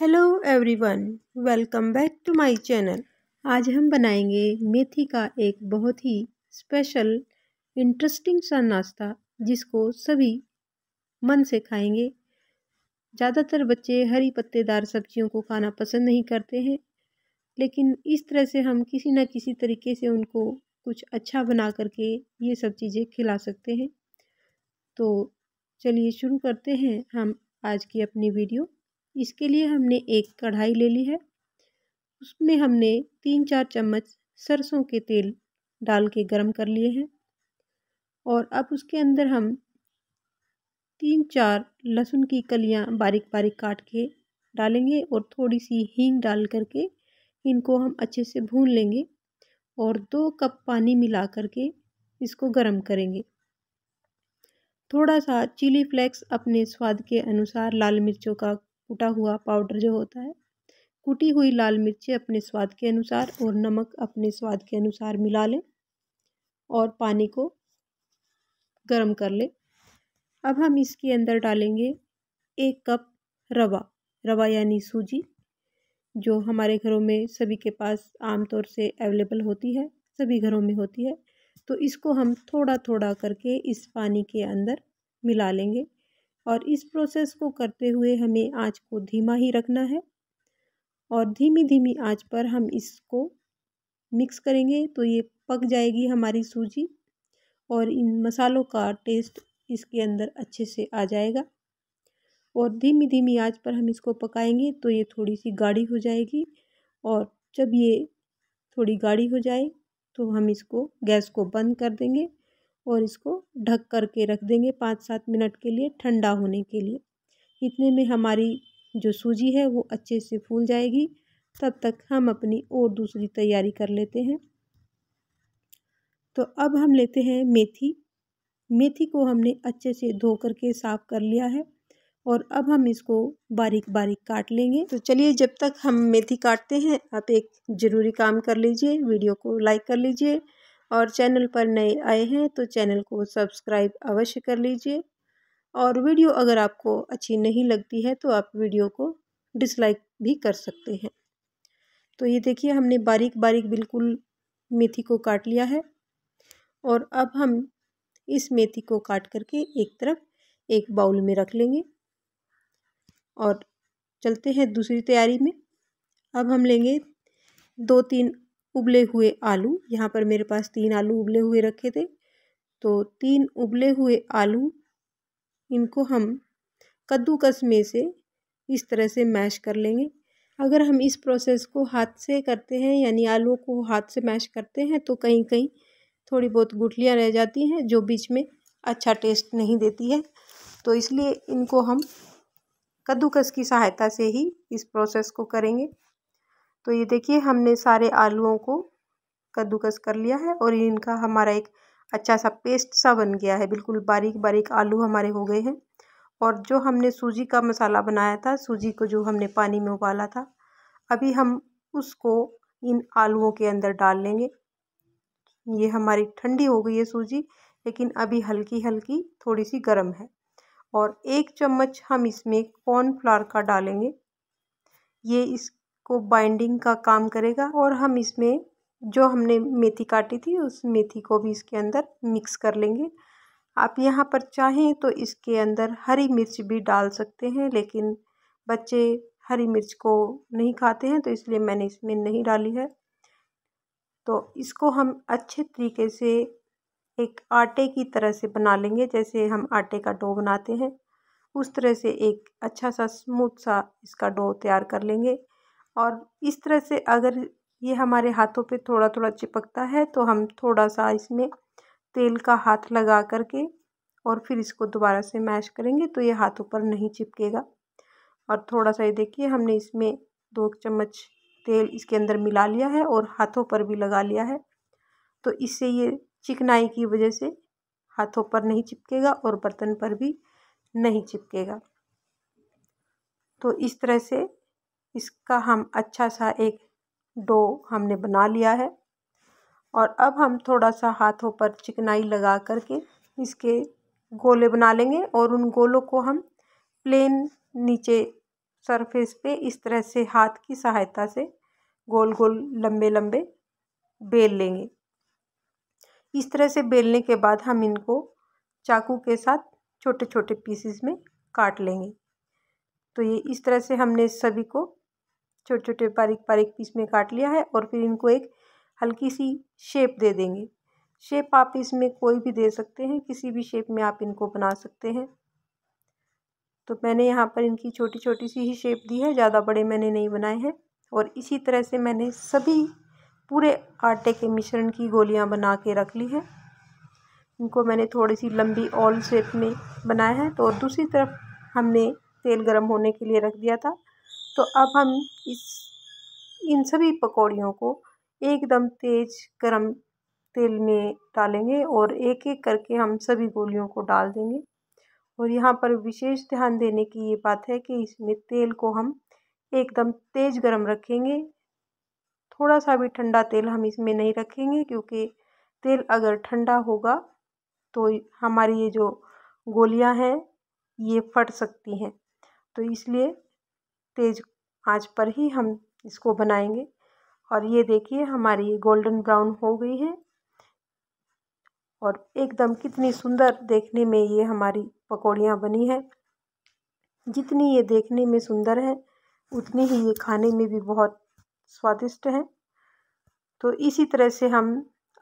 hello everyone welcome back to my channel आज हम बनाएंगे मेथी का एक बहुत ही स्पेशल इंटरेस्टिंग सा नाश्ता जिसको सभी मन से खाएंगे ज़्यादातर बच्चे हरी पत्तेदार सब्जियों को खाना पसंद नहीं करते हैं लेकिन इस तरह से हम किसी न किसी तरीके से उनको कुछ अच्छा बना करके ये सब चीज़ें खिला सकते हैं तो चलिए शुरू करते हैं हम आज की अपनी वीडियो इसके लिए हमने एक कढ़ाई ले ली है उसमें हमने तीन चार चम्मच सरसों के तेल डाल के गर्म कर लिए हैं और अब उसके अंदर हम तीन चार लहसुन की कलियां बारीक बारीक काट के डालेंगे और थोड़ी सी हींग डाल करके इनको हम अच्छे से भून लेंगे और दो कप पानी मिला करके इसको गर्म करेंगे थोड़ा सा चिली फ्लेक्स अपने स्वाद के अनुसार लाल मिर्चों का कुटा हुआ पाउडर जो होता है कुटी हुई लाल मिर्ची अपने स्वाद के अनुसार और नमक अपने स्वाद के अनुसार मिला लें और पानी को गर्म कर लें अब हम इसके अंदर डालेंगे एक कप रवा रवा यानी सूजी जो हमारे घरों में सभी के पास आमतौर से अवेलेबल होती है सभी घरों में होती है तो इसको हम थोड़ा थोड़ा करके इस पानी के अंदर मिला लेंगे और इस प्रोसेस को करते हुए हमें आँच को धीमा ही रखना है और धीमी धीमी आँच पर हम इसको मिक्स करेंगे तो ये पक जाएगी हमारी सूजी और इन मसालों का टेस्ट इसके अंदर अच्छे से आ जाएगा और धीमी धीमी आँच पर हम इसको पकाएंगे तो ये थोड़ी सी गाढ़ी हो जाएगी और जब ये थोड़ी गाढ़ी हो जाए तो हम इसको गैस को बंद कर देंगे और इसको ढक कर के रख देंगे पाँच सात मिनट के लिए ठंडा होने के लिए इतने में हमारी जो सूजी है वो अच्छे से फूल जाएगी तब तक हम अपनी और दूसरी तैयारी कर लेते हैं तो अब हम लेते हैं मेथी मेथी को हमने अच्छे से धो कर के साफ़ कर लिया है और अब हम इसको बारीक बारीक काट लेंगे तो चलिए जब तक हम मेथी काटते हैं आप एक ज़रूरी काम कर लीजिए वीडियो को लाइक कर लीजिए और चैनल पर नए आए हैं तो चैनल को सब्सक्राइब अवश्य कर लीजिए और वीडियो अगर आपको अच्छी नहीं लगती है तो आप वीडियो को डिसलाइक भी कर सकते हैं तो ये देखिए हमने बारीक बारीक बिल्कुल मेथी को काट लिया है और अब हम इस मेथी को काट करके एक तरफ एक बाउल में रख लेंगे और चलते हैं दूसरी तैयारी में अब हम लेंगे दो तीन उबले हुए आलू यहाँ पर मेरे पास तीन आलू उबले हुए रखे थे तो तीन उबले हुए आलू इनको हम कद्दूकस में से इस तरह से मैश कर लेंगे अगर हम इस प्रोसेस को हाथ से करते हैं यानी आलू को हाथ से मैश करते हैं तो कहीं कहीं थोड़ी बहुत गुठलियाँ रह जाती हैं जो बीच में अच्छा टेस्ट नहीं देती है तो इसलिए इनको हम कद्दूकस की सहायता से ही इस प्रोसेस को करेंगे तो ये देखिए हमने सारे आलूओं को कद्दूकस कर लिया है और इनका हमारा एक अच्छा सा पेस्ट सा बन गया है बिल्कुल बारीक बारीक आलू हमारे हो गए हैं और जो हमने सूजी का मसाला बनाया था सूजी को जो हमने पानी में उबाला था अभी हम उसको इन आलूओं के अंदर डाल लेंगे ये हमारी ठंडी हो गई है सूजी लेकिन अभी हल्की हल्की थोड़ी सी गर्म है और एक चम्मच हम इसमें कॉर्नफ्लावर का डालेंगे ये इस को बाइंडिंग का काम करेगा और हम इसमें जो हमने मेथी काटी थी उस मेथी को भी इसके अंदर मिक्स कर लेंगे आप यहाँ पर चाहें तो इसके अंदर हरी मिर्च भी डाल सकते हैं लेकिन बच्चे हरी मिर्च को नहीं खाते हैं तो इसलिए मैंने इसमें नहीं डाली है तो इसको हम अच्छे तरीके से एक आटे की तरह से बना लेंगे जैसे हम आटे का डो बनाते हैं उस तरह से एक अच्छा सा स्मूथ सा इसका डो तैयार कर लेंगे और इस तरह से अगर ये हमारे हाथों पे थोड़ा थोड़ा चिपकता है तो हम थोड़ा सा इसमें तेल का हाथ लगा करके और फिर इसको दोबारा से मैश करेंगे तो ये हाथों पर नहीं चिपकेगा और थोड़ा सा ये देखिए हमने इसमें दो चम्मच तेल इसके अंदर मिला लिया है और हाथों पर भी लगा लिया है तो इससे ये चिकनाई की वजह से हाथों पर नहीं चिपकेगा और बर्तन पर भी नहीं चिपकेगा तो इस तरह से इसका हम अच्छा सा एक डो हमने बना लिया है और अब हम थोड़ा सा हाथों पर चिकनाई लगा कर के इसके गोले बना लेंगे और उन गोलों को हम प्लेन नीचे सरफेस पे इस तरह से हाथ की सहायता से गोल गोल लंबे लंबे बेल लेंगे इस तरह से बेलने के बाद हम इनको चाकू के साथ छोटे छोटे पीसेस में काट लेंगे तो ये इस तरह से हमने सभी को छोटे छोटे बारीक बारीक पीस में काट लिया है और फिर इनको एक हल्की सी शेप दे देंगे शेप आप इसमें कोई भी दे सकते हैं किसी भी शेप में आप इनको बना सकते हैं तो मैंने यहाँ पर इनकी छोटी छोटी सी ही शेप दी है ज़्यादा बड़े मैंने नहीं बनाए हैं और इसी तरह से मैंने सभी पूरे आटे के मिश्रण की गोलियाँ बना के रख ली है इनको मैंने थोड़ी सी लंबी ऑल शेप में बनाया है तो दूसरी तरफ हमने तेल गर्म होने के लिए रख दिया था तो अब हम इस इन सभी पकौड़ियों को एकदम तेज गरम तेल में डालेंगे और एक एक करके हम सभी गोलियों को डाल देंगे और यहाँ पर विशेष ध्यान देने की ये बात है कि इसमें तेल को हम एकदम तेज गरम रखेंगे थोड़ा सा भी ठंडा तेल हम इसमें नहीं रखेंगे क्योंकि तेल अगर ठंडा होगा तो हमारी ये जो गोलियाँ हैं ये फट सकती हैं तो इसलिए तेज़ आँच पर ही हम इसको बनाएंगे और ये देखिए हमारी गोल्डन ब्राउन हो गई है और एकदम कितनी सुंदर देखने में ये हमारी पकौड़ियाँ बनी है जितनी ये देखने में सुंदर है उतनी ही ये खाने में भी बहुत स्वादिष्ट है तो इसी तरह से हम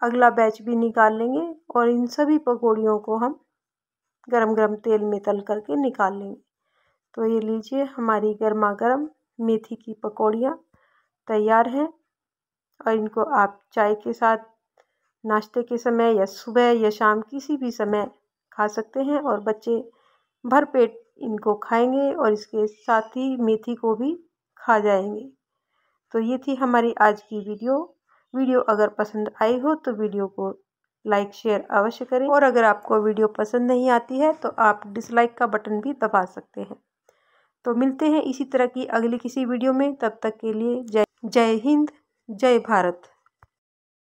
अगला बैच भी निकाल लेंगे और इन सभी पकौड़ियों को हम गरम गरम तेल में तल करके निकाल लेंगे तो ये लीजिए हमारी गर्मा गर्म मेथी की पकौड़ियाँ तैयार हैं और इनको आप चाय के साथ नाश्ते के समय या सुबह या शाम किसी भी समय खा सकते हैं और बच्चे भर पेट इनको खाएंगे और इसके साथ ही मेथी को भी खा जाएंगे तो ये थी हमारी आज की वीडियो वीडियो अगर पसंद आई हो तो वीडियो को लाइक शेयर अवश्य करें और अगर आपको वीडियो पसंद नहीं आती है तो आप डिसलाइक का बटन भी दबा सकते हैं तो मिलते हैं इसी तरह की अगली किसी वीडियो में तब तक के लिए जय जय हिंद जय भारत